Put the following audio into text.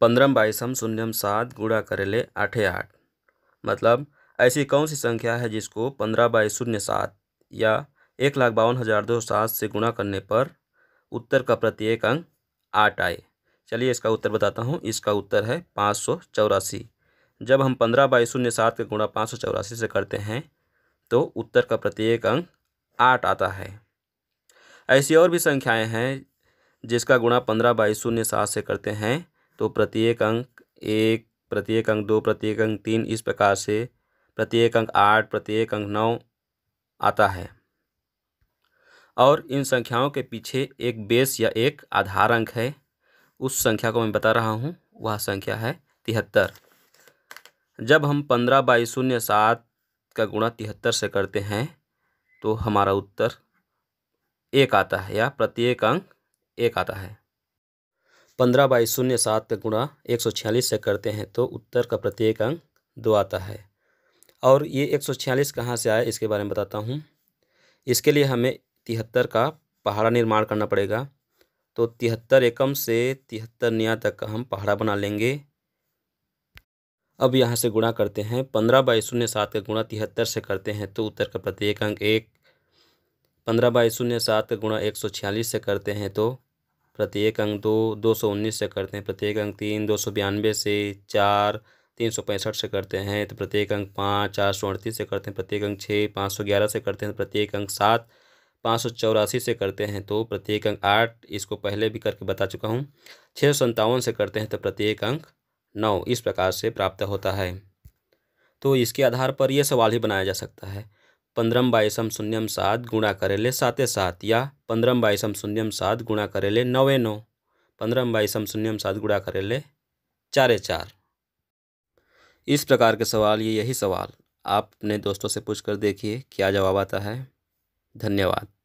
पंद्रह बाईसम शून्यम सात गुड़ा करेले आठे आठ मतलब ऐसी कौन सी संख्या है जिसको पंद्रह बाईस शून्य सात या एक लाख बावन हज़ार दो सात से गुणा करने पर उत्तर का प्रत्येक अंक आठ आए चलिए इसका उत्तर बताता हूँ इसका उत्तर है पाँच सौ चौरासी जब हम पंद्रह बाईस शून्य सात का गुणा पाँच सौ चौरासी से करते हैं तो उत्तर का प्रत्येक अंक आठ आता है ऐसी और भी संख्याएँ हैं जिसका गुणा पंद्रह बाईस शून्य सात से करते हैं तो प्रत्येक अंक एक प्रत्येक अंक दो प्रत्येक अंक तीन इस प्रकार से प्रत्येक अंक आठ प्रत्येक अंक नौ आता है और इन संख्याओं के पीछे एक बेस या एक आधार अंक है उस संख्या को मैं बता रहा हूँ वह संख्या है तिहत्तर जब हम पंद्रह बाई शून्य सात का गुणा तिहत्तर से करते हैं तो हमारा उत्तर एक आता है या प्रत्येक अंक एक आता है पंद्रह बाई शून्य सात गुणा एक सौ छियालीस से करते हैं तो उत्तर का प्रत्येक अंक दो आता है और ये एक सौ छियालीस कहाँ से आया इसके बारे में बताता हूँ इसके लिए हमें तिहत्तर का पहाड़ा निर्माण करना पड़ेगा तो तिहत्तर एकम से तिहत्तर निया तक का हम पहाड़ा बना लेंगे अब यहाँ से गुणा करते हैं पंद्रह बाई शून्य सात का गुणा तिहत्तर से करते हैं तो उत्तर का प्रत्येक अंक एक पंद्रह बाई शून्य सात का गुणा एक सौ छियालीस से करते हैं तो प्रत्येक अंक दो दो सौ उन्नीस से करते हैं प्रत्येक अंक तीन दो सौ बयानवे से चार तीन सौ पैंसठ से करते हैं तो प्रत्येक अंक पाँच चार सौ अड़तीस से करते हैं प्रत्येक अंक छः पाँच सौ ग्यारह से करते हैं प्रत्येक अंक सात पाँच सौ चौरासी से करते हैं तो प्रत्येक अंक आठ इसको पहले भी करके बता चुका हूँ छः सौ सत्तावन से करते हैं तो प्रत्येक अंक नौ इस प्रकार से प्राप्त होता है तो इसके आधार पर यह सवाल ही बनाया जा सकता है पंद्रम बाईसम शून्यम सात गुणा करेले साते सात या पंद्रम बाईसम शून्यम सात गुणा करेले नवे नौ पंद्रम बाईसम शून्यम सात गुणा करेले चारे चार इस प्रकार के सवाल ये यही सवाल आप अपने दोस्तों से पूछ कर देखिए क्या जवाब आता है धन्यवाद